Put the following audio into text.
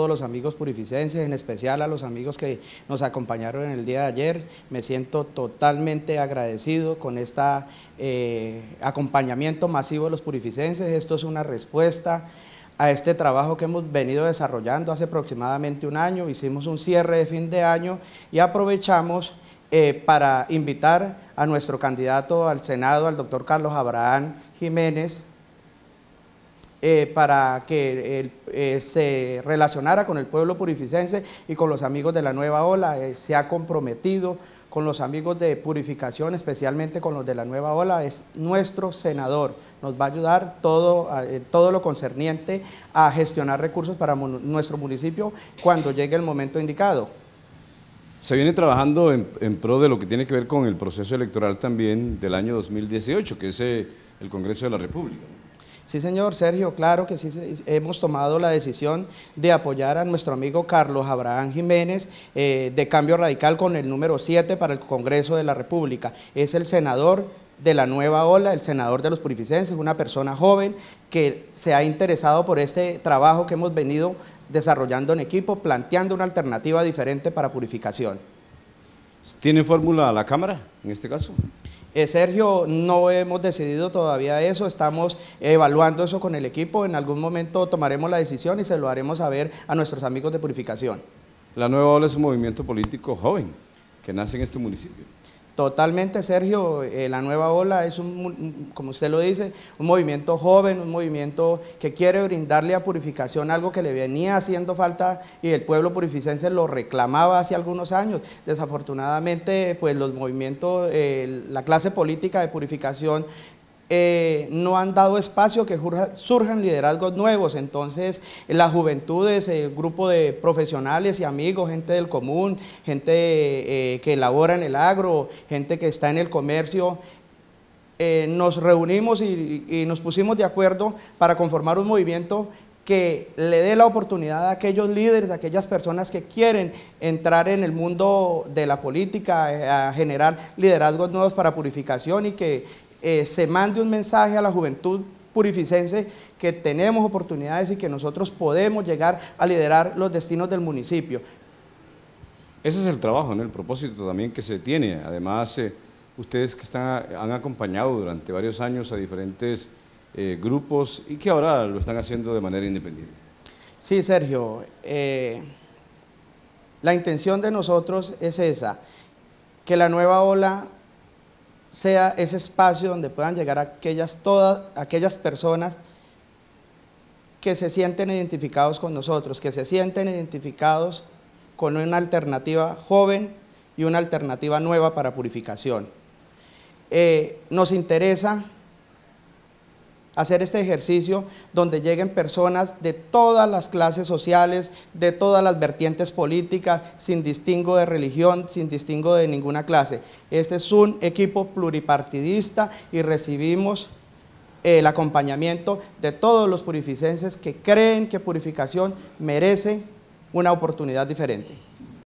todos los amigos purificenses, en especial a los amigos que nos acompañaron en el día de ayer. Me siento totalmente agradecido con este eh, acompañamiento masivo de los purificenses. Esto es una respuesta a este trabajo que hemos venido desarrollando hace aproximadamente un año. Hicimos un cierre de fin de año y aprovechamos eh, para invitar a nuestro candidato al Senado, al doctor Carlos Abraham Jiménez, eh, para que eh, se relacionara con el pueblo purificense y con los amigos de la nueva ola. Eh, se ha comprometido con los amigos de Purificación, especialmente con los de la Nueva Ola, es nuestro senador. Nos va a ayudar todo, todo lo concerniente a gestionar recursos para nuestro municipio cuando llegue el momento indicado. Se viene trabajando en, pro de lo que tiene que ver con el proceso electoral también del año 2018, que es el Congreso de la República. Sí, señor Sergio, claro que sí, hemos tomado la decisión de apoyar a nuestro amigo Carlos Abraham Jiménez eh, de Cambio Radical con el número 7 para el Congreso de la República. Es el senador de la nueva ola, el senador de los purificenses, una persona joven que se ha interesado por este trabajo que hemos venido desarrollando en equipo, planteando una alternativa diferente para purificación. ¿Tiene fórmula la Cámara en este caso? Eh, Sergio, no hemos decidido todavía eso, estamos evaluando eso con el equipo, en algún momento tomaremos la decisión y se lo haremos saber a nuestros amigos de Purificación. La nueva ola es un movimiento político joven que nace en este municipio. Totalmente, Sergio, eh, la nueva ola es, un, como usted lo dice, un movimiento joven, un movimiento que quiere brindarle a Purificación algo que le venía haciendo falta y el pueblo purificense lo reclamaba hace algunos años. Desafortunadamente, pues los movimientos, eh, la clase política de Purificación eh, no han dado espacio que surjan liderazgos nuevos. Entonces, la juventud, el eh, grupo de profesionales y amigos, gente del común, gente eh, que elabora en el agro, gente que está en el comercio, nos reunimos y, y nos pusimos de acuerdo para conformar un movimiento que le dé la oportunidad a aquellos líderes, a aquellas personas que quieren entrar en el mundo de la política, a generar liderazgos nuevos para purificación y que eh, se mande un mensaje a la juventud purificense que tenemos oportunidades y que nosotros podemos llegar a liderar los destinos del municipio. Ese es el trabajo, en el propósito también que se tiene. Además, eh, ustedes que están, han acompañado durante varios años a diferentes eh, grupos y que ahora lo están haciendo de manera independiente. Sí, Sergio. la intención de nosotros es esa, que la nueva ola sea ese espacio donde puedan llegar aquellas, todas, aquellas personas que se sienten identificados con nosotros, que se sienten identificados con una alternativa joven y una alternativa nueva para purificación. Eh, nos interesa hacer este ejercicio donde lleguen personas de todas las clases sociales, de todas las vertientes políticas, sin distingo de religión, sin distingo de ninguna clase. Este es un equipo pluripartidista y recibimos el acompañamiento de todos los purificenses que creen que purificación merece una oportunidad diferente.